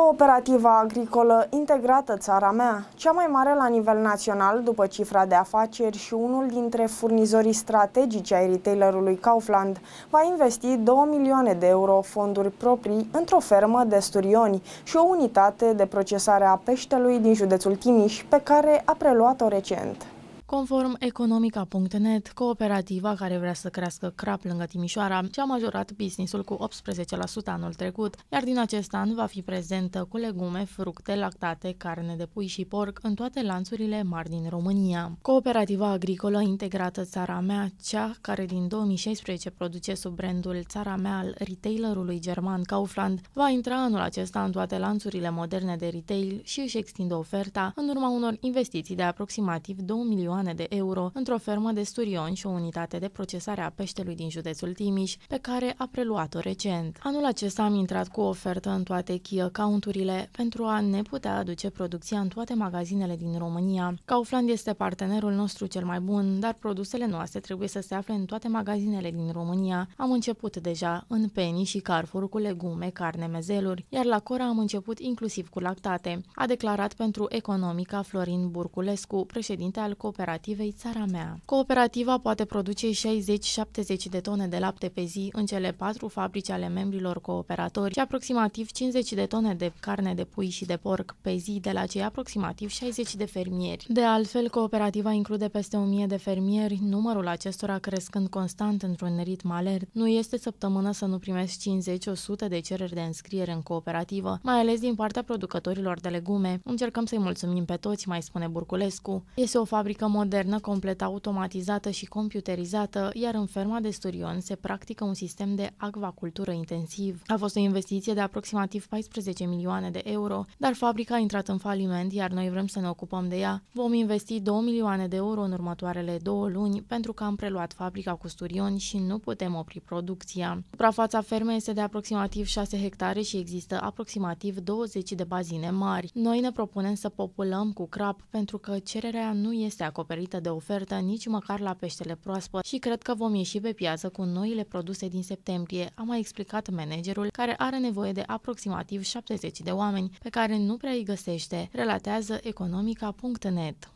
Cooperativa agricolă integrată Țara Mea, cea mai mare la nivel național după cifra de afaceri și unul dintre furnizorii strategici ai retailerului Kaufland, va investi 2 milioane de euro fonduri proprii într-o fermă de sturioni și o unitate de procesare a peștelui din județul Timiș, pe care a preluat-o recent. Conform economica.net, cooperativa care vrea să crească crap lângă Timișoara și-a majorat businessul cu 18% anul trecut, iar din acest an va fi prezentă cu legume, fructe, lactate, carne de pui și porc în toate lanțurile mari din România. Cooperativa agricolă integrată Țara Mea, cea care din 2016 produce sub brandul Țara Mea al retailerului german Kaufland, va intra anul acesta în toate lanțurile moderne de retail și își extinde oferta în urma unor investiții de aproximativ 2 milioane milioane de euro într-o fermă de sturion și o unitate de procesare a peștelui din județul Timiș, pe care a preluat-o recent. Anul acesta am intrat cu o ofertă în toate key accounturile pentru a ne putea aduce producția în toate magazinele din România. Kaufland este partenerul nostru cel mai bun, dar produsele noastre trebuie să se afle în toate magazinele din România. Am început deja în Penny și Carrefour cu legume, carne, mezeluri, iar la Cora am început inclusiv cu lactate, a declarat pentru Economica Florin Burculescu, președinte al Cooperativei cooperativei Țara Mea. Cooperativa poate produce 60-70 de tone de lapte pe zi în cele patru fabrici ale membrilor cooperatori și aproximativ 50 de tone de carne de pui și de porc pe zi de la cei aproximativ 60 de fermieri. De altfel, cooperativa include peste 1000 de fermieri, numărul acestora crescând constant într-un ritm alert. Nu este săptămână să nu primesc 50-100 de cereri de înscriere în cooperativă, mai ales din partea producătorilor de legume. Încercăm să-i mulțumim pe toți, mai spune Burculescu. Este o fabrică modernă, complet automatizată și computerizată, iar în ferma de Sturion se practică un sistem de acvacultură intensiv. A fost o investiție de aproximativ 14 milioane de euro, dar fabrica a intrat în faliment, iar noi vrem să ne ocupăm de ea. Vom investi 2 milioane de euro în următoarele două luni pentru că am preluat fabrica cu Sturion și nu putem opri producția. Suprafața fermei este de aproximativ 6 hectare și există aproximativ 20 de bazine mari. Noi ne propunem să populăm cu crap pentru că cererea nu este acoperită acoperită de ofertă nici măcar la peștele proaspăt și cred că vom ieși pe piață cu noile produse din septembrie, a mai explicat managerul, care are nevoie de aproximativ 70 de oameni, pe care nu prea îi găsește, relatează economica.net.